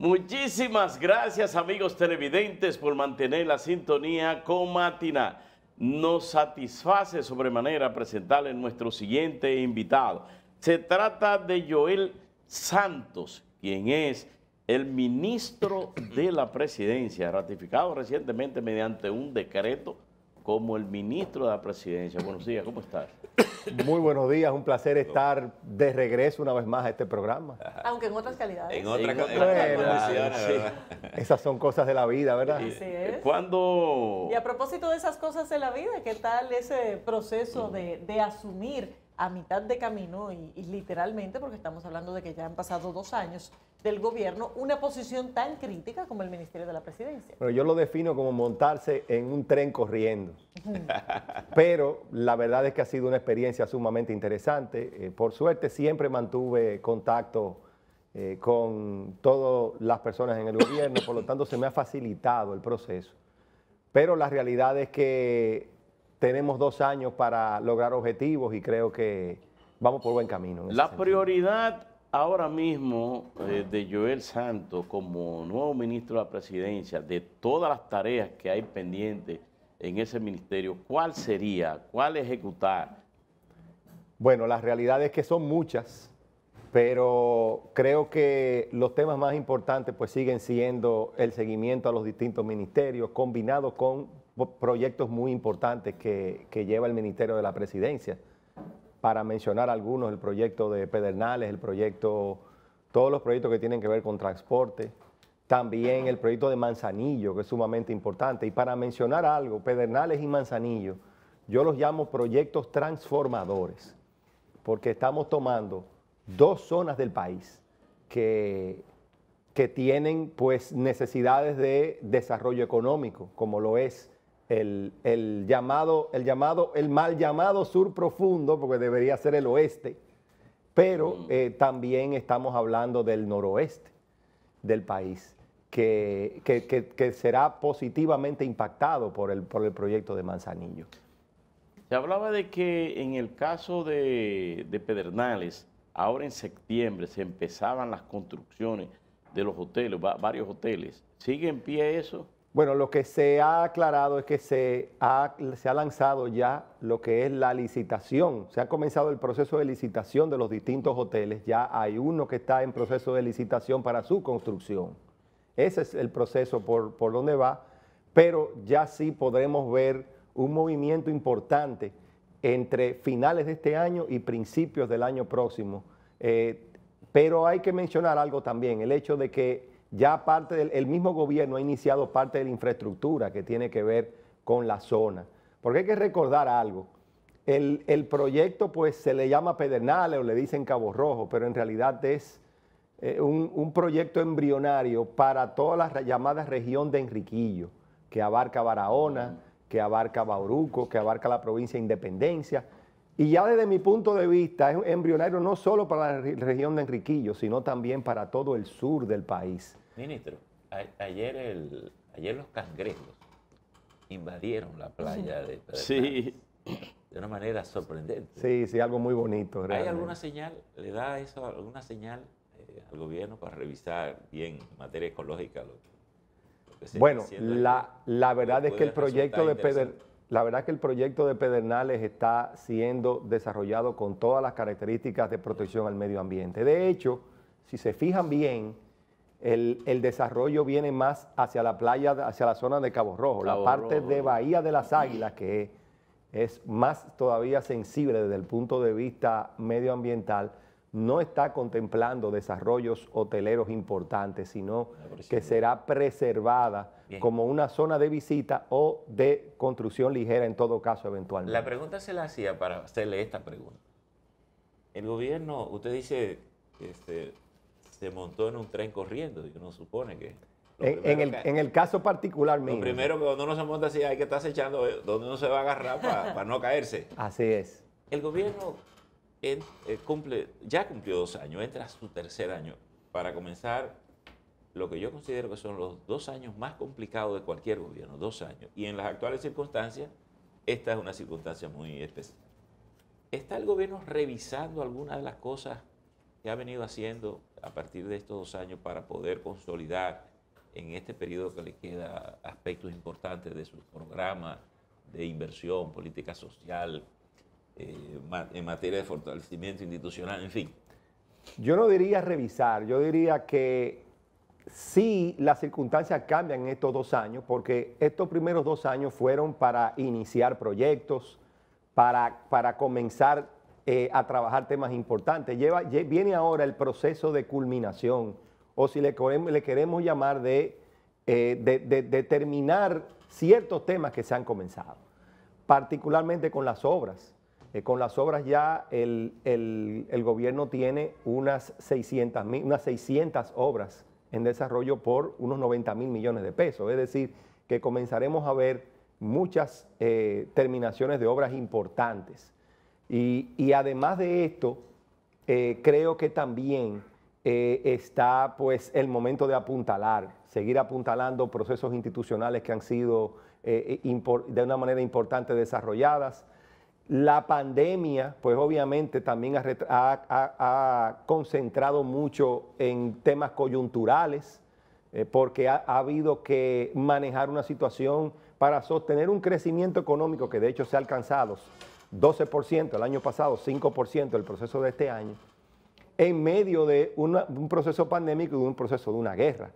Muchísimas gracias amigos televidentes por mantener la sintonía con Matina. Nos satisface sobremanera presentarles nuestro siguiente invitado. Se trata de Joel Santos, quien es el ministro de la presidencia, ratificado recientemente mediante un decreto como el ministro de la Presidencia. Buenos días, ¿cómo estás? Muy buenos días, un placer estar de regreso una vez más a este programa. Aunque en otras calidades. En, otras calidades. Esas son cosas de la vida, ¿verdad? sí es. Cuando... Y a propósito de esas cosas de la vida, ¿qué tal ese proceso de asumir a mitad de camino, y, literalmente, porque estamos hablando de que ya han pasado dos años del gobierno, una posición tan crítica como el Ministerio de la Presidencia. Pero yo lo defino como montarse en un tren corriendo. Pero la verdad es que ha sido una experiencia sumamente interesante. Eh, por suerte siempre mantuve contacto eh, con todas las personas en el gobierno, por lo tanto se me ha facilitado el proceso. Pero la realidad es que tenemos dos años para lograr objetivos y creo que vamos por buen camino. La prioridad ahora mismo eh, de Joel Santos como nuevo ministro de la presidencia, de todas las tareas que hay pendientes en ese ministerio, ¿cuál sería? ¿Cuál ejecutar? Bueno, la realidad es que son muchas, pero creo que los temas más importantes pues siguen siendo el seguimiento a los distintos ministerios combinado con proyectos muy importantes que, lleva el Ministerio de la Presidencia. Para mencionar algunos, el proyecto de Pedernales, el proyecto, todos los proyectos que tienen que ver con transporte, también el proyecto de Manzanillo, que es sumamente importante. Y para mencionar algo, Pedernales y Manzanillo, yo los llamo proyectos transformadores, porque estamos tomando dos zonas del país que que tienen pues necesidades de desarrollo económico, como lo es el, llamado, el llamado, el mal llamado sur profundo, porque debería ser el oeste, pero mm. eh, también estamos hablando del noroeste del país, que, será positivamente impactado por el, por el proyecto de Manzanillo. Se hablaba de que en el caso de, de, Pedernales, ahora en septiembre se empezaban las construcciones de los hoteles, varios hoteles. ¿Sigue en pie eso? Bueno, lo que se ha aclarado es que se ha, se ha, lanzado ya lo que es la licitación. Se ha comenzado el proceso de licitación de los distintos hoteles. Ya hay uno que está en proceso de licitación para su construcción. Ese es el proceso por, donde va, pero ya sí podremos ver un movimiento importante entre finales de este año y principios del año próximo. Eh, pero hay que mencionar algo también, el hecho de que ya parte del el mismo gobierno ha iniciado parte de la infraestructura que tiene que ver con la zona. Porque hay que recordar algo. El, proyecto pues se le llama Pedernales o le dicen Cabo Rojo, pero en realidad es eh, un, un, proyecto embrionario para toda la llamada región de Enriquillo, que abarca Barahona, que abarca Bauruco, que abarca la provincia de Independencia y ya desde mi punto de vista es embrionario no solo para la región de Enriquillo, sino también para todo el sur del país. Ministro, ayer, el, ayer los cangrejos invadieron la playa de Sí. De una manera sorprendente. Sí, sí, algo muy bonito. ¿Hay alguna señal, le da eso alguna señal eh, al gobierno para revisar bien materia ecológica Bueno, la, verdad es que el proyecto de Pedro. La verdad que el proyecto de Pedernales está siendo desarrollado con todas las características de protección al medio ambiente. De hecho, si se fijan bien, el, desarrollo viene más hacia la playa, hacia la zona de Cabo Rojo, la parte de Bahía de las Águilas, que es más todavía sensible desde el punto de vista medioambiental, no está contemplando desarrollos hoteleros importantes, sino que será preservada como una zona de visita o de construcción ligera en todo caso eventualmente. La pregunta se la hacía para hacerle esta pregunta. El gobierno, usted dice, este, se montó en un tren corriendo y uno supone que... En, el, caso particular mío. Lo primero que cuando uno se monta así hay que estar echando eh, donde uno se va a agarrar para no caerse. Así es. El gobierno en, eh, cumple, ya cumplió dos años, entra su tercer año. Para comenzar, lo que yo considero que son los dos años más complicados de cualquier gobierno, dos años. Y en las actuales circunstancias, esta es una circunstancia muy especial. ¿Está el gobierno revisando alguna de las cosas que ha venido haciendo a partir de estos dos años para poder consolidar en este periodo que le queda aspectos importantes de su programa de inversión, política social, eh, en materia de fortalecimiento institucional, en fin? Yo no diría revisar, yo diría que si las circunstancias cambian en estos dos años, porque estos primeros dos años fueron para iniciar proyectos, para, comenzar eh, a trabajar temas importantes. Lleva, viene ahora el proceso de culminación, o si le, queremos llamar eh, de, de, terminar ciertos temas que se han comenzado, particularmente con las obras. Eh, con las obras ya el, gobierno tiene unas 600, unas 600 obras en desarrollo por unos 90 mil millones de pesos. Es decir, que comenzaremos a ver muchas eh, terminaciones de obras importantes. Y, además de esto, eh, creo que también eh, está pues el momento de apuntalar, seguir apuntalando procesos institucionales que han sido de una manera importante desarrolladas. La pandemia, pues obviamente también ha, concentrado mucho en temas coyunturales, eh, porque ha, habido que manejar una situación para sostener un crecimiento económico que de hecho se ha alcanzado 12% el año pasado, 5% el proceso de este año, en medio de un proceso pandémico y de un proceso de una guerra.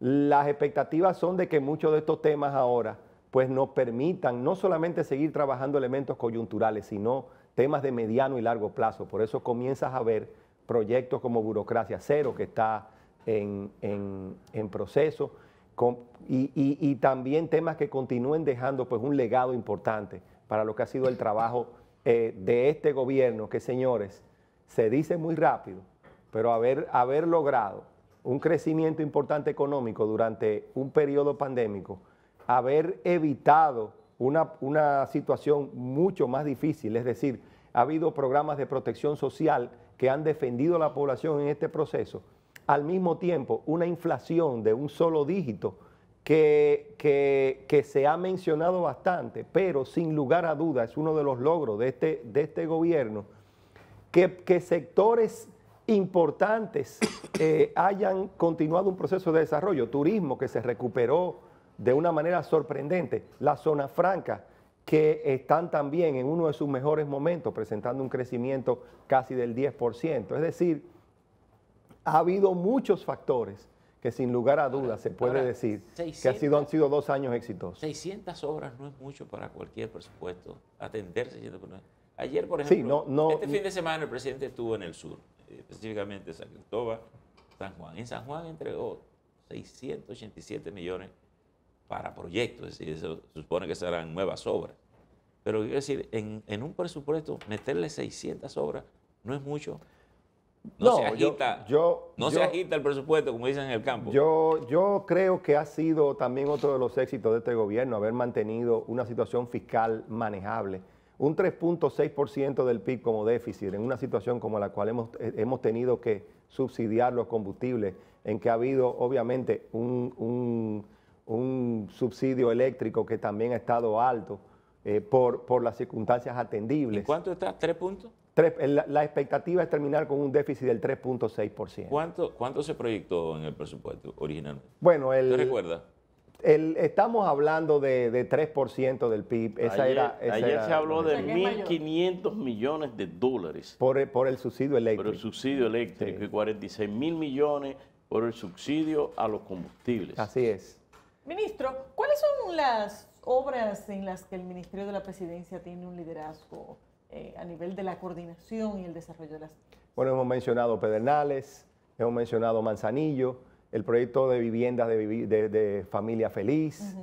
Las expectativas son de que muchos de estos temas ahora pues nos permitan no solamente seguir trabajando elementos coyunturales, sino temas de mediano y largo plazo. Por eso comienzas a ver proyectos como Burocracia Cero, que está en, proceso, y, también temas que continúen dejando pues, un legado importante para lo que ha sido el trabajo eh, de este gobierno, que señores, se dice muy rápido, pero haber, haber logrado un crecimiento importante económico durante un periodo pandémico, haber evitado una, situación mucho más difícil, es decir, ha habido programas de protección social que han defendido a la población en este proceso, al mismo tiempo una inflación de un solo dígito que, se ha mencionado bastante, pero sin lugar a duda es uno de los logros de este, de este gobierno, que, sectores importantes eh, hayan continuado un proceso de desarrollo, turismo que se recuperó, de una manera sorprendente. La zona franca, que están también en uno de sus mejores momentos, presentando un crecimiento casi del 10%. Es decir, ha habido muchos factores que sin lugar a dudas se puede decir que han sido dos años exitosos. 600 obras no es mucho para cualquier presupuesto, atender Ayer, por ejemplo, este fin de semana el presidente estuvo en el sur, eh, específicamente San Cristóbal, San Juan. En San Juan entregó 687 millones para proyectos, es decir, se supone que serán nuevas obras. Pero quiero decir, en, un presupuesto, meterle 600 obras no es mucho. No, se agita, no se agita el presupuesto, como dicen en el campo. Yo, yo creo que ha sido también otro de los éxitos de este gobierno haber mantenido una situación fiscal manejable. Un 3.6% del PIB como déficit en una situación como la cual eh, hemos, tenido que subsidiar los combustibles, en que ha habido obviamente un un subsidio eléctrico que también ha estado alto eh, por, por las circunstancias atendibles. ¿Y cuánto está? ¿Tres puntos? la, expectativa es terminar con un déficit del 3.6%. ¿Cuánto, ¿Cuánto se proyectó en el presupuesto original? Bueno, el... ¿Te recuerdas? estamos hablando de, 3% del PIB. Esa ayer, era, se habló de 1.500 millones de dólares. Por el, por el subsidio eléctrico. Por el subsidio eléctrico y 46 mil millones por el subsidio a los combustibles. Así es. Ministro, ¿cuáles son las obras en las que el Ministerio de la Presidencia tiene un liderazgo eh, a nivel de la coordinación y el desarrollo de las... Bueno, hemos mencionado Pedernales, hemos mencionado Manzanillo, el proyecto de viviendas de, Familia Feliz,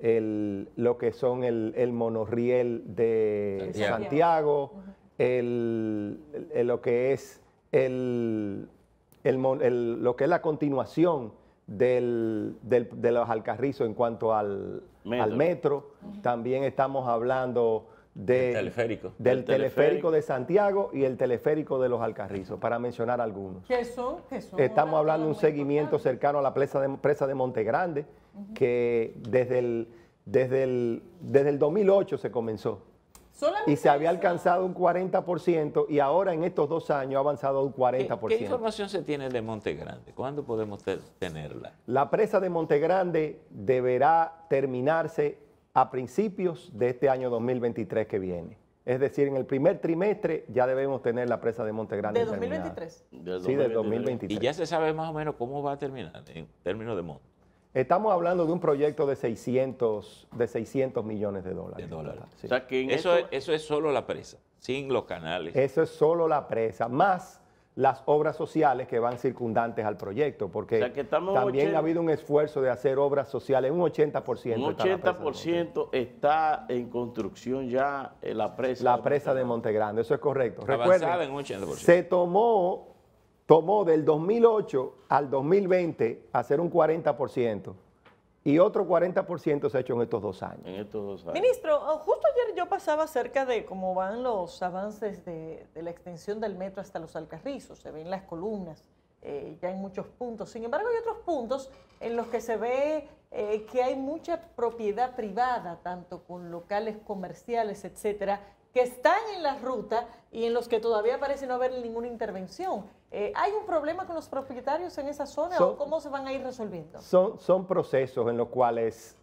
lo que son el, monorriel de Santiago, lo que es lo que es la continuación del, de los Alcarrizos en cuanto al metro. Al metro. También estamos hablando del teleférico. de Santiago y el teleférico de los Alcarrizos, para mencionar algunos. Estamos hablando de un seguimiento cercano a la presa de, Monte de Montegrande, que desde el, desde, desde el 2008 se comenzó y se había alcanzado un 40% y ahora en estos dos años ha avanzado un 40%. ¿Qué, información se tiene de Monte Grande? ¿Cuándo podemos tenerla? La presa de Monte Grande deberá terminarse a principios de este año 2023 que viene. Es decir, en el primer trimestre ya debemos tener la presa de Monte Grande. ¿De 2023? Sí, de 2023. Y ya se sabe más o menos cómo va a terminar en términos de monte. Estamos hablando de un proyecto de 600, de 600 millones de dólares. eso, es, eso es solo la presa, sin los canales. Eso es solo la presa, más las obras sociales que van circundantes al proyecto, porque también ha habido un esfuerzo de hacer obras sociales, un 80%. Un 80% está, en construcción ya eh, la presa. La presa de Monte Grande, eso es correcto. Recuerden, 80%. se tomó tomó del 2008 al 2020 hacer un 40%. Y otro 40% se ha hecho en estos dos años. En estos dos años. Ministro, oh, justo ayer yo pasaba acerca de cómo van los avances de, la extensión del metro hasta los alcarrizos. Se ven las columnas eh, ya hay muchos puntos. Sin embargo, hay otros puntos en los que se ve eh, que hay mucha propiedad privada, tanto con locales comerciales, etcétera, que están en la ruta y en los que todavía parece no haber ninguna intervención. Eh, ¿Hay un problema con los propietarios en esa zona o cómo se van a ir resolviendo? Son, procesos en los cuales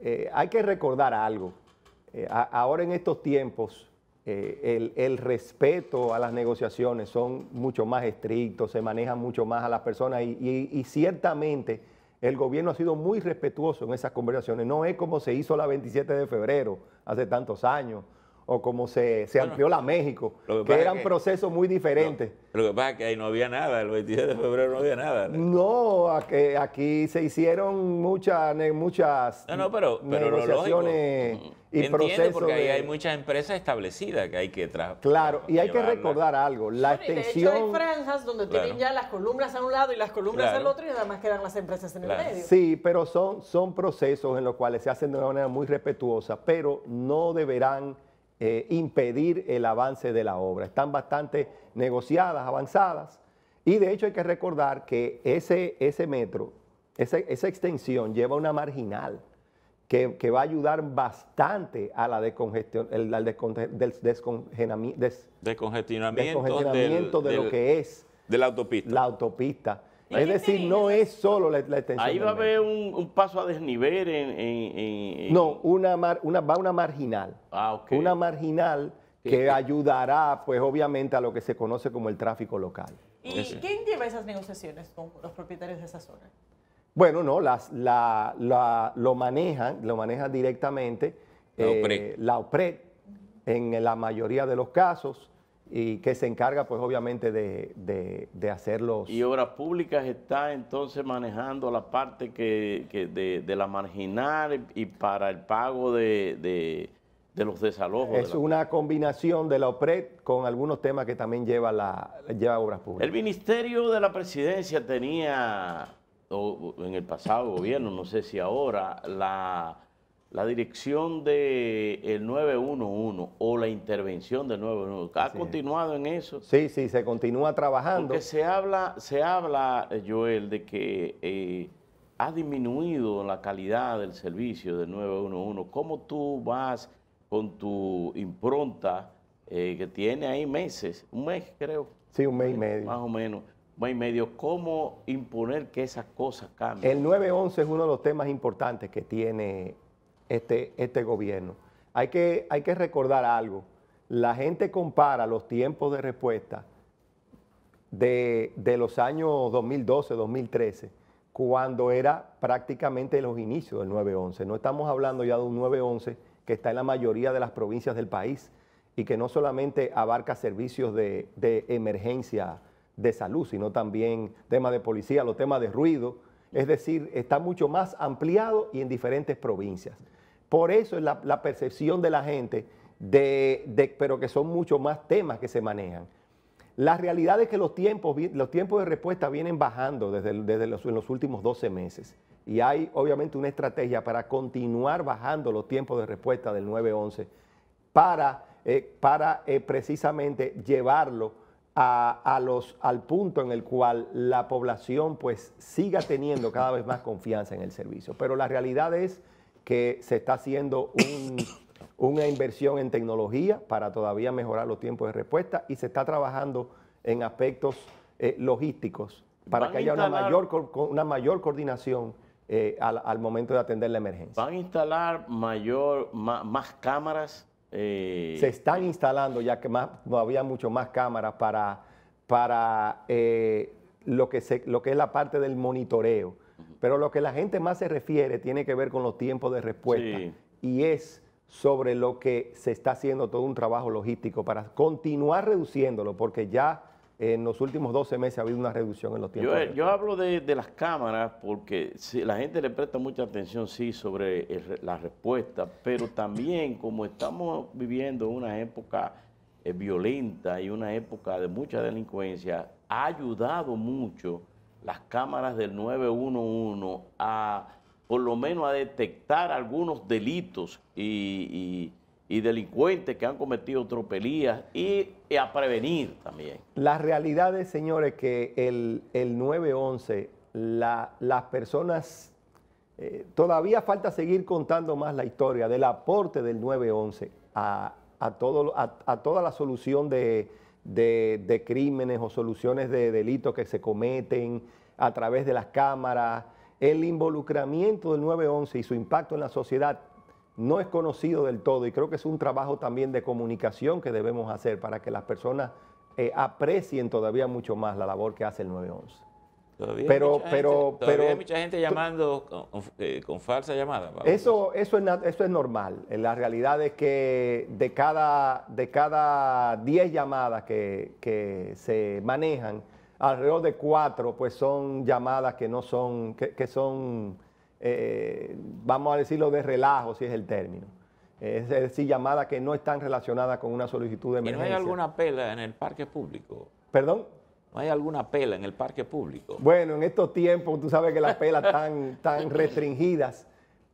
eh, hay que recordar algo. Eh, ahora en estos tiempos el, respeto a las negociaciones son mucho más estrictos, se manejan mucho más a las personas y ciertamente el gobierno ha sido muy respetuoso en esas conversaciones. No es como se hizo la 27 de febrero hace tantos años o como se, se amplió la México, que, eran procesos muy diferentes. lo que pasa es que ahí no había nada, el 22 de febrero no había nada. No, aquí, aquí se hicieron muchas muchas no, pero, negociaciones mm, y procesos. Porque ahí hay muchas empresas establecidas que hay que trabajar. Claro, y hay que recordar algo, la extensión... De hecho hay franjas donde tienen ya las columnas a un lado y las columnas al otro y además quedan las empresas en el medio. Sí, pero son, son procesos en los cuales se hacen de una manera muy respetuosa, pero no deberán eh, impedir el avance de la obra. Están bastante negociadas, avanzadas, y de hecho hay que recordar que ese, ese metro, esa extensión lleva una marginal que, va a ayudar bastante a la descongestión, al descongestionamiento, de lo que es de La autopista es decir, no es solo la, extensión. Ahí va a haber un, paso a desnivel en... no, una, una, va una marginal. Ah, okay. Una marginal que ayudará, pues obviamente, a lo que se conoce como el tráfico local. ¿Y quién lleva esas negociaciones con los propietarios de esa zona? Bueno, no, las, lo manejan, lo manejan directamente la eh, la OPRED en la mayoría de los casos y que se encarga pues obviamente de, de, de Y Obras Públicas está entonces manejando la parte que, de, la marginal y para el pago de, los desalojos. Es una combinación de la OPRED con algunos temas que también lleva, la, lleva Obras Públicas. El Ministerio de la Presidencia tenía, en el pasado gobierno, no sé si ahora, la la dirección del 911 o la intervención del 911, ¿ha continuado en eso? Sí, sí, se continúa trabajando. Porque se habla, se habla eh, Joel, de que eh, ha disminuido la calidad del servicio del 911. ¿Cómo tú vas con tu impronta eh, que tiene ahí meses? Un mes, creo. Sí, un mes y medio. Más o menos un mes y medio, ¿cómo imponer que esas cosas cambien? El 911 es uno de los temas importantes que tiene este, este, gobierno. Hay que, hay que recordar algo. La gente compara los tiempos de respuesta de, los años 2012, 2013, cuando era prácticamente los inicios del 911. No estamos hablando ya de un 911 que está en la mayoría de las provincias del país y que no solamente abarca servicios de, de emergencia de salud, sino también temas de policía, los temas de ruido. Es decir, está mucho más ampliado y en diferentes provincias. Por eso es la, percepción de la gente, de, pero que son muchos más temas que se manejan. La realidad es que los tiempos, los tiempos de respuesta vienen bajando desde, los, en los últimos 12 meses. Y hay obviamente una estrategia para continuar bajando los tiempos de respuesta del 911 para, eh, para eh, precisamente llevarlo a, los, al punto en el cual la población pues siga teniendo cada vez más confianza en el servicio. Pero la realidad es que se está haciendo una inversión en tecnología para todavía mejorar los tiempos de respuesta y se está trabajando en aspectos eh, logísticos para que haya una, mayor, una mayor coordinación eh, al, momento de atender la emergencia. ¿Van a instalar mayor, más cámaras? Eh, se están instalando ya que más, no había mucho más cámaras para, para lo, que se, lo que es la parte del monitoreo. Pero lo que la gente más se refiere tiene que ver con los tiempos de respuesta. Y es sobre lo que se está haciendo todo un trabajo logístico para continuar reduciéndolo, porque ya eh, en los últimos 12 meses ha habido una reducción en los tiempos. Yo, eh, yo hablo de, las cámaras porque la gente le presta mucha atención, sí, sobre las la respuesta, pero también como estamos viviendo una época eh, violenta y una época de mucha delincuencia, ha ayudado mucho las cámaras del 911 a por lo menos a detectar algunos delitos y, delincuentes que han cometido tropelías y, a prevenir también. La realidad señores, que el, 911, las personas, eh, todavía falta seguir contando más la historia del aporte del 911 a, todo, a toda la solución de de, crímenes o soluciones de delitos que se cometen a través de las cámaras. El involucramiento del 911 y su impacto en la sociedad no es conocido del todo y creo que es un trabajo también de comunicación que debemos hacer para que las personas eh, aprecien todavía mucho más la labor que hace el 911. Todavía pero, pero, pero, hay mucha gente llamando eh, con, falsa llamada. Eso, eso, es, eso es normal. Eh, la realidad es que de cada, de cada 10 llamadas que, se manejan, alrededor de 4 pues son llamadas que no son, que, son, eh, vamos a decirlo de relajo, si es el término. Es decir, llamadas que no están relacionadas con una solicitud de emergencia. no hay alguna pela en el parque público? ¿Perdón? ¿No hay alguna pela en el parque público? Bueno, en estos tiempos tú sabes que las pelas están tan restringidas,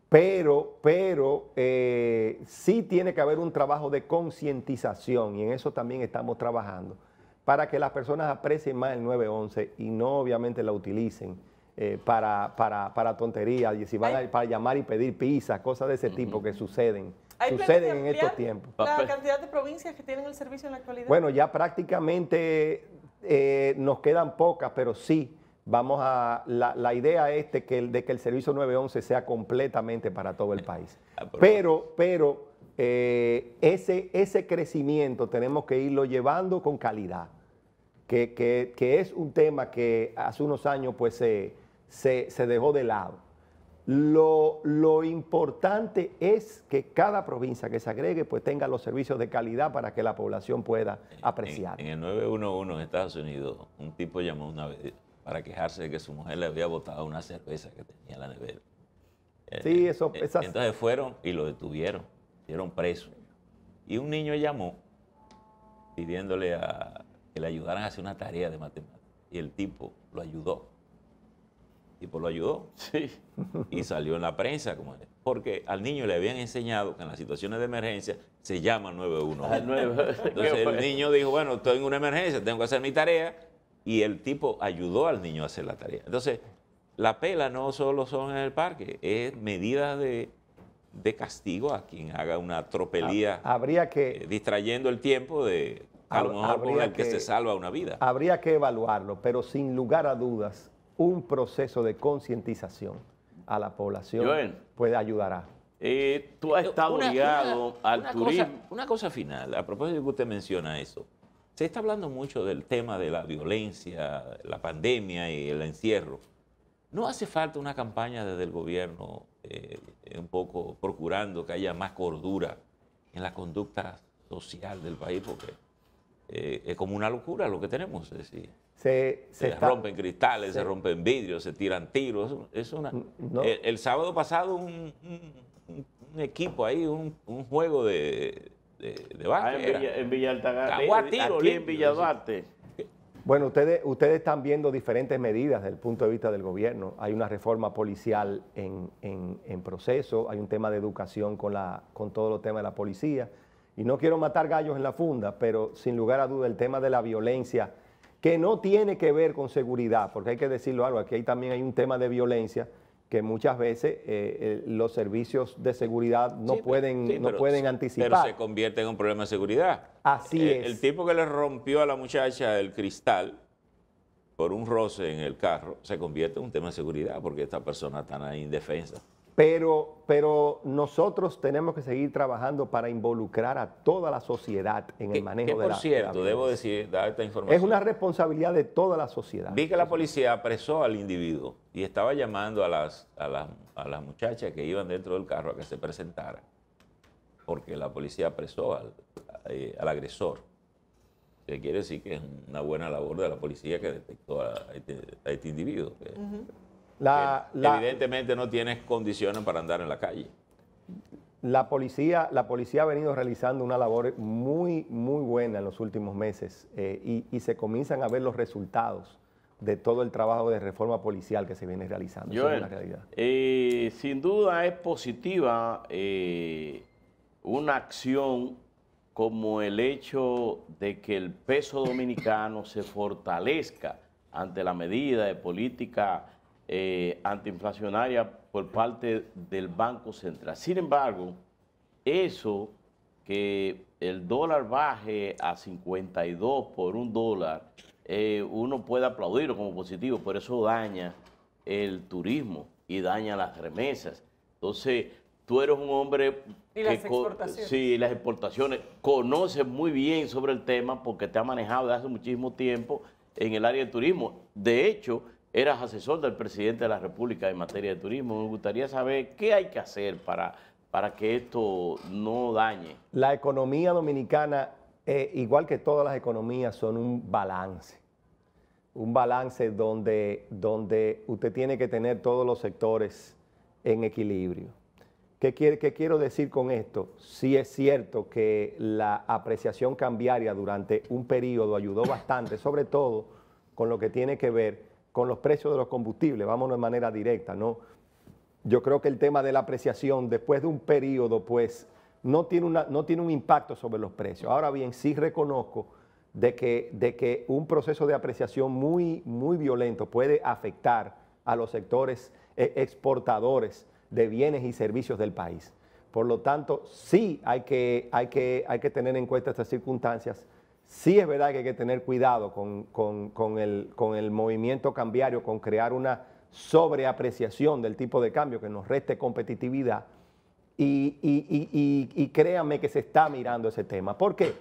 pero, pero eh, sí tiene que haber un trabajo de concientización y en eso también estamos trabajando para que las personas aprecien más el 911 y no obviamente la utilicen eh, para, tonterías, y si van a, para llamar y pedir pizza, cosas de ese tipo que suceden suceden en estos tiempos. La cantidad de provincias que tienen el servicio en la actualidad. Bueno, ya prácticamente eh, nos quedan pocas, pero sí, vamos a, la, la idea este de que, el, de que el servicio 911 sea completamente para todo el país. Ah, pero, pero eh, ese, ese crecimiento tenemos que irlo llevando con calidad, que, que, es un tema que hace unos años pues se, se dejó de lado. Lo, importante es que cada provincia que se agregue pues tenga los servicios de calidad para que la población pueda apreciar. En, el 911 en Estados Unidos, un tipo llamó una vez eh, para quejarse de que su mujer le había botado una cerveza que tenía en la nevera. Eh, sí, eso. Eh, entonces fueron y lo detuvieron, dieron preso. Y un niño llamó pidiéndole a, que le ayudaran a hacer una tarea de matemáticas. Y el tipo lo ayudó y pues lo ayudó. Sí. Y salió en la prensa. Como, porque al niño le habían enseñado que en las situaciones de emergencia se llama 911. Entonces el niño dijo, bueno, estoy en una emergencia, tengo que hacer mi tarea. Y el tipo ayudó al niño a hacer la tarea. Entonces, la pela no solo son en el parque, es medida de, castigo a quien haga una tropelía. Ah, habría que... Eh, distrayendo el tiempo de, a lo mejor el que, se salva una vida. Habría que evaluarlo, pero sin lugar a dudas, un proceso de concientización a la población puede ayudar Eh, tú has eh, estado ligado al una turismo. una cosa final, a propósito de que usted menciona eso. Se está hablando mucho del tema de la violencia, la pandemia y el encierro. ¿No hace falta una campaña desde el gobierno eh, un poco procurando que haya más cordura en la conducta social del país? Porque eh, es como una locura lo que tenemos. Es decir. Se, rompen cristales, se, rompen vidrios, se tiran tiros. Es una, el, sábado pasado un, equipo ahí, un, juego de, de, ah, básquet. en, Villa, eh, en en Bueno, ustedes, ustedes están viendo diferentes medidas desde el punto de vista del gobierno. Hay una reforma policial en, en, proceso, hay un tema de educación con, la, con todo los temas de la policía. Y no quiero matar gallos en la funda, pero sin lugar a duda el tema de la violencia que no tiene que ver con seguridad, porque hay que decirlo algo, aquí también hay un tema de violencia que muchas veces eh, eh, los servicios de seguridad no pueden, no pueden anticipar. Pero se convierte en un problema de seguridad. Así eh, es. El tipo que le rompió a la muchacha el cristal por un roce en el carro se convierte en un tema de seguridad porque esta persona está ahí indefensa. Pero, pero nosotros tenemos que seguir trabajando para involucrar a toda la sociedad en el manejo de la Por cierto, debo decir, dar esta información. Es una responsabilidad de toda la sociedad. Vi que la policía apresó al individuo y estaba llamando a las, a las, muchachas que iban dentro del carro a que se presentaran, porque la policía apresó eh, al, agresor. Que quiere decir que es una buena labor de la policía que detectó a este, este individuo evidentemente no tienes condiciones para andar en la calle. La policía, la policía ha venido realizando una labor muy, muy buena en los últimos meses eh, y, se comienzan a ver los resultados de todo el trabajo de reforma policial que se viene realizando. Eh, sin duda es positiva eh, una acción como el hecho de que el peso dominicano se fortalezca ante la medida de política eh, antiinflacionaria por parte del Banco Central. Sin embargo, eso que el dólar baje a 52 por un dólar, eh, uno puede aplaudirlo como positivo, pero eso daña el turismo y daña las remesas. Entonces, tú eres un hombre... Y que las exportaciones. Sí, las exportaciones. Conoces muy bien sobre el tema porque te ha manejado desde hace muchísimo tiempo en el área del turismo. De hecho, eras asesor del presidente de la República en materia de turismo. Me gustaría saber qué hay que hacer para, para que esto no dañe. La economía dominicana, eh, igual que todas las economías, son un balance. Un balance donde, donde usted tiene que tener todos los sectores en equilibrio. ¿Qué, ¿Qué, quiero decir con esto? Sí es cierto que la apreciación cambiaria durante un periodo ayudó bastante, sobre todo con lo que tiene que ver con los precios de los combustibles, vámonos de manera directa, ¿no? Yo creo que el tema de la apreciación después de un periodo, pues, no tiene, no tiene un impacto sobre los precios. Ahora bien, sí reconozco de que, de que un proceso de apreciación muy, muy violento puede afectar a los sectores eh, exportadores de bienes y servicios del país. Por lo tanto, sí hay que, hay que, hay que tener en cuenta estas circunstancias Sí es verdad que hay que tener cuidado con, el, movimiento cambiario, con crear una sobreapreciación del tipo de cambio que nos reste competitividad. Y, créanme que se está mirando ese tema. ¿Por qué?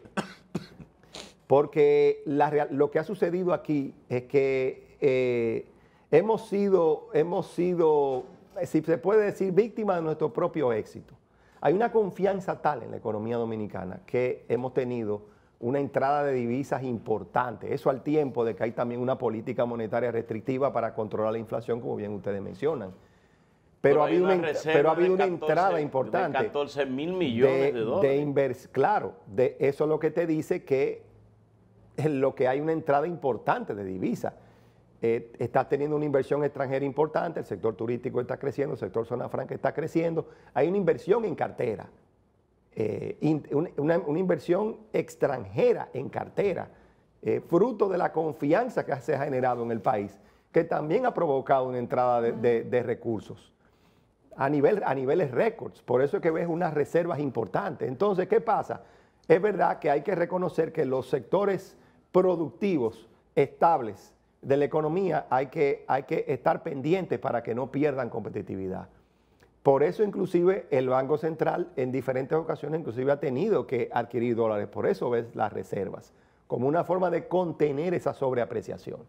Porque lo que ha sucedido aquí es que eh, hemos sido, hemos sido, si se puede decir, víctimas de nuestro propio éxito. Hay una confianza tal en la economía dominicana que hemos tenido una entrada de divisas importante. Eso al tiempo de que hay también una política monetaria restrictiva para controlar la inflación, como bien ustedes mencionan. Pero, ha habido una, entrada importante. De 14 mil millones de, dólares. claro, de, eso es lo que te dice que lo que hay una entrada importante de divisas. Eh, estás teniendo una inversión extranjera importante, el sector turístico está creciendo, el sector zona franca está creciendo, hay una inversión en cartera. Eh, una, inversión extranjera en cartera, eh, fruto de la confianza que se ha generado en el país, que también ha provocado una entrada de, recursos a, a niveles récords. Por eso es que ves unas reservas importantes. Entonces, ¿qué pasa? Es verdad que hay que reconocer que los sectores productivos estables de la economía hay que, hay que estar pendientes para que no pierdan competitividad. Por eso inclusive el Banco Central en diferentes ocasiones inclusive ha tenido que adquirir dólares, por eso ves las reservas, como una forma de contener esa sobreapreciación.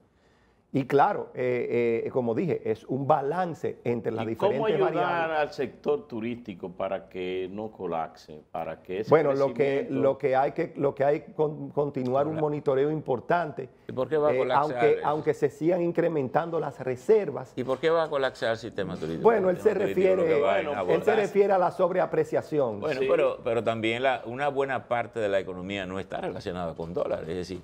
Y claro, eh, eh, como dije, es un balance entre las ¿Y ¿Cómo ayudar al sector turístico para que no colapse, para que bueno lo que lo que hay que lo que hay continuar un monitoreo importante. ¿Y eh, aunque, aunque se sigan incrementando las reservas. ¿Y por qué va a colapsar el sistema turístico? Bueno, él se refiere se refiere a la sobreapreciación. Bueno, pero pero también la, una buena parte de la economía no está relacionada con dólares, es decir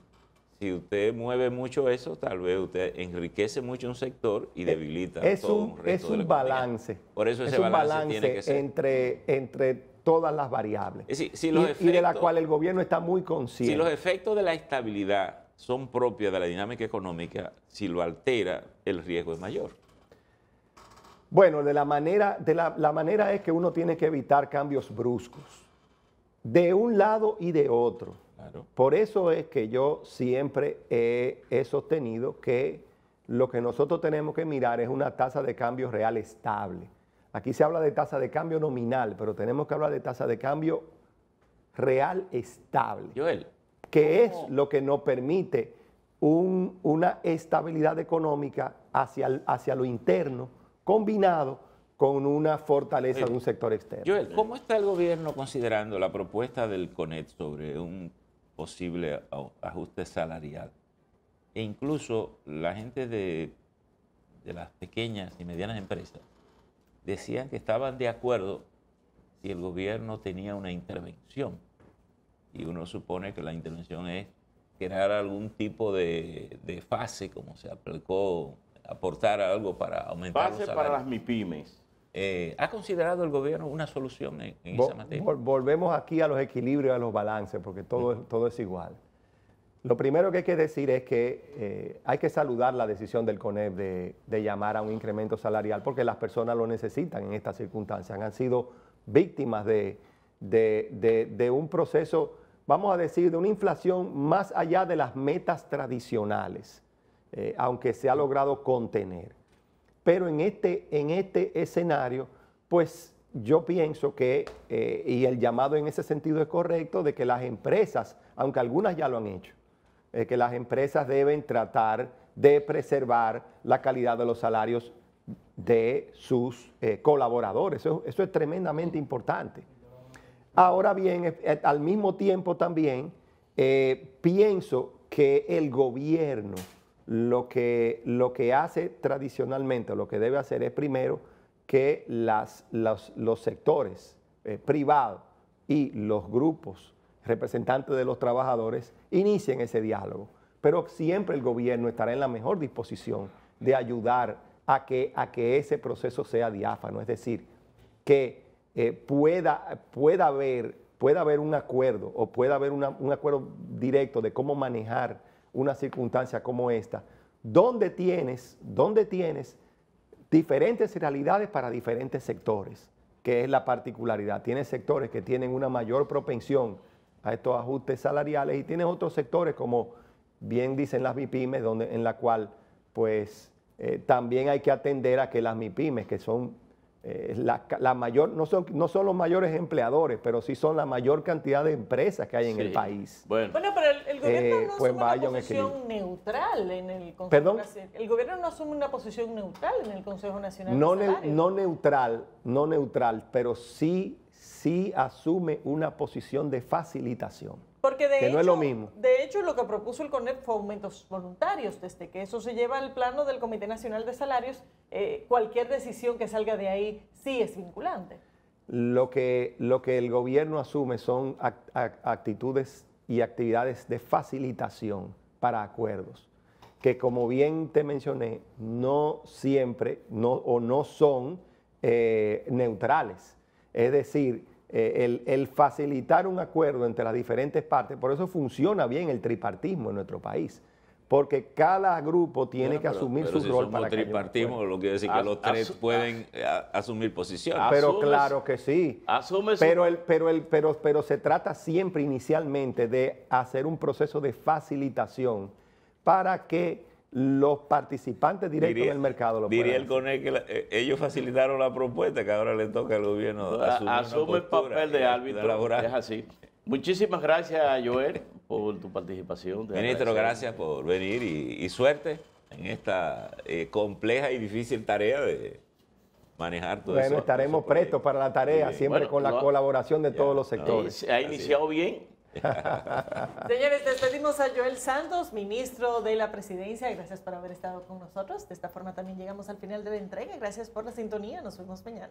si usted mueve mucho eso, tal vez usted enriquece mucho un sector y eh, debilita es todo un, Es un balance. Por eso ese balance, tiene que ser. Entre, entre todas las variables. y, de la cual el gobierno está muy consciente. Si los efectos de la estabilidad son propios de la dinámica económica, si lo altera, el riesgo es mayor. Bueno, de la manera, de la, la manera es que uno tiene que evitar cambios bruscos, de un lado y de otro. Por eso es que yo siempre he, sostenido que lo que nosotros tenemos que mirar es una tasa de cambio real estable. Aquí se habla de tasa de cambio nominal, pero tenemos que hablar de tasa de cambio real estable. Joel. Que es lo que nos permite una estabilidad económica hacia, hacia lo interno, combinado con una fortaleza de un sector externo. Joel, ¿cómo está el gobierno considerando la propuesta del CONET sobre un posible ajuste salarial. E incluso la gente de, las pequeñas y medianas empresas decían que estaban de acuerdo si el gobierno tenía una intervención. Y uno supone que la intervención es crear algún tipo de, fase, como se aplicó, aportar algo para aumentar. Fase para las MIPIMES. Eh, ¿Ha considerado el gobierno una solución en, esa materia? volvemos aquí a los equilibrios, a los balances, porque todo, todo es igual. Lo primero que hay que decir es que eh, hay que saludar la decisión del CONEP de, llamar a un incremento salarial porque las personas lo necesitan en estas circunstancias. Han sido víctimas de, de, un proceso, vamos a decir, de una inflación más allá de las metas tradicionales, eh, aunque se ha logrado contener. Pero en este, en este escenario, pues yo pienso que, eh, y el llamado en ese sentido es correcto, de que las empresas, aunque algunas ya lo han hecho, eh, que las empresas deben tratar de preservar la calidad de los salarios de sus eh, colaboradores. Eso, eso, es tremendamente importante. Ahora bien, al mismo tiempo también, pienso que el gobierno lo que, lo que hace tradicionalmente, lo que debe hacer es primero que los sectores eh, privados y los grupos representantes de los trabajadores inicien ese diálogo. Pero siempre el gobierno estará en la mejor disposición de ayudar a que, a que ese proceso sea diáfano, es decir, que eh, pueda, haber, pueda haber un acuerdo o pueda haber un acuerdo directo de cómo manejar una circunstancia como esta, donde tienes, donde tienes diferentes realidades para diferentes sectores, que es la particularidad. Tienes sectores que tienen una mayor propensión a estos ajustes salariales y tienes otros sectores como bien dicen las MIPIMES, donde, en la cual pues eh, también hay que atender a que las MIPIMES, que son eh, la, mayor, no son, no son los mayores empleadores, pero sí son la mayor cantidad de empresas que hay en el país. Bueno. pero el, gobierno eh, no pues asume una posición neutral en el Consejo Nacional. El gobierno no asume una posición neutral en el Consejo Nacional. No, no neutral, no neutral, pero sí, sí asume una posición de facilitación. Porque de hecho, lo De hecho, lo que propuso el CONEP fue aumentos voluntarios, desde que eso se lleva al plano del Comité Nacional de Salarios, eh, cualquier decisión que salga de ahí sí es vinculante. Lo que, lo que el gobierno asume son actitudes y actividades de facilitación para acuerdos, que como bien te mencioné, no siempre no, o no son eh, neutrales. Es decir, eh, el, facilitar un acuerdo entre las diferentes partes, por eso funciona bien el tripartismo en nuestro país, porque cada grupo tiene que asumir su rol para que tripartismo lo que quiere decir que los tres pueden eh, asumir posiciones. Pero claro que sí. Asume pero el, pero el pero se trata siempre inicialmente de hacer un proceso de facilitación para que los participantes directos del mercado. Lo diría el que eh, ellos facilitaron la propuesta que ahora le toca al gobierno. Ah, asumir asume el papel de árbitro. De es así. Muchísimas gracias, a Joel, por tu participación. Ministro, gracias por venir y, suerte en esta eh, compleja y difícil tarea de manejar todo bueno, Bueno, estaremos prestos para la tarea, siempre con la colaboración de todos los sectores. Se ha iniciado bien, Señores, despedimos a Joel Santos, ministro de la presidencia. Gracias por haber estado con nosotros. De esta forma también llegamos al final de la entrega. Gracias por la sintonía. Nos vemos mañana.